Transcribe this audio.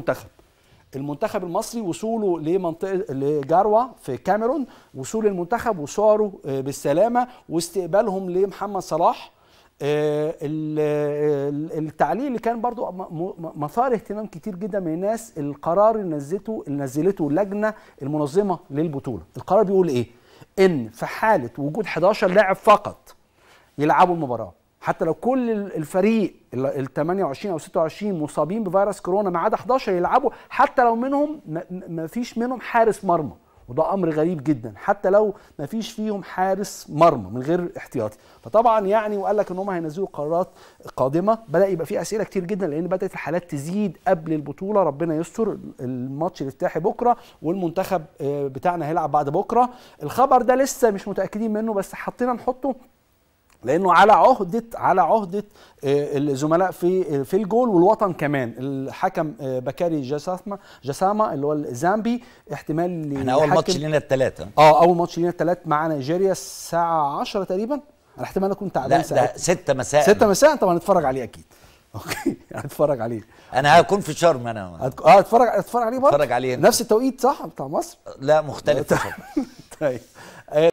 المنتخب المنتخب المصري وصوله لمنطقه لجروه في كاميرون وصول المنتخب وصاره آه، بالسلامه واستقبالهم لمحمد صلاح آه، آه، التعليق اللي كان برضو مثار اهتمام كتير جدا من الناس القرار اللي نزلته اللي نزلته اللجنه المنظمه للبطوله القرار بيقول ايه ان في حاله وجود 11 لاعب فقط يلعبوا المباراه حتى لو كل الفريق ال 28 او 26 مصابين بفيروس كورونا ما عدا 11 يلعبوا حتى لو منهم ما فيش منهم حارس مرمى وده امر غريب جدا حتى لو ما فيش فيهم حارس مرمى من غير احتياطي فطبعا يعني وقال لك ان هم هينزلوا قرارات قادمه بدا يبقى في اسئله كتير جدا لان بدات الحالات تزيد قبل البطوله ربنا يستر الماتش الافتتاحي بكره والمنتخب آه، بتاعنا هيلعب بعد بكره الخبر ده لسه مش متاكدين منه بس حطينا نحطه لانه على عهده على عهده آه، الزملاء في آه، في الجول والوطن كمان الحكم آه، بكاري جسامه جسامه اللي هو الزامبي احتمال احنا اول ماتش لينا الثلاثه اه اول ماتش لينا الثلاث مع نيجيريا الساعه 10 تقريبا انا احتمال اكون تعبان لا ده 6 مساء 6 مساء طبعا هنتفرج عليه اكيد اوكي هتفرج عليه انا هكون في شرم انا اه هتفرج هتفرج عليه برضه اتفرج عليه نفس التوقيت صح بتاع مصر لا مختلف طيب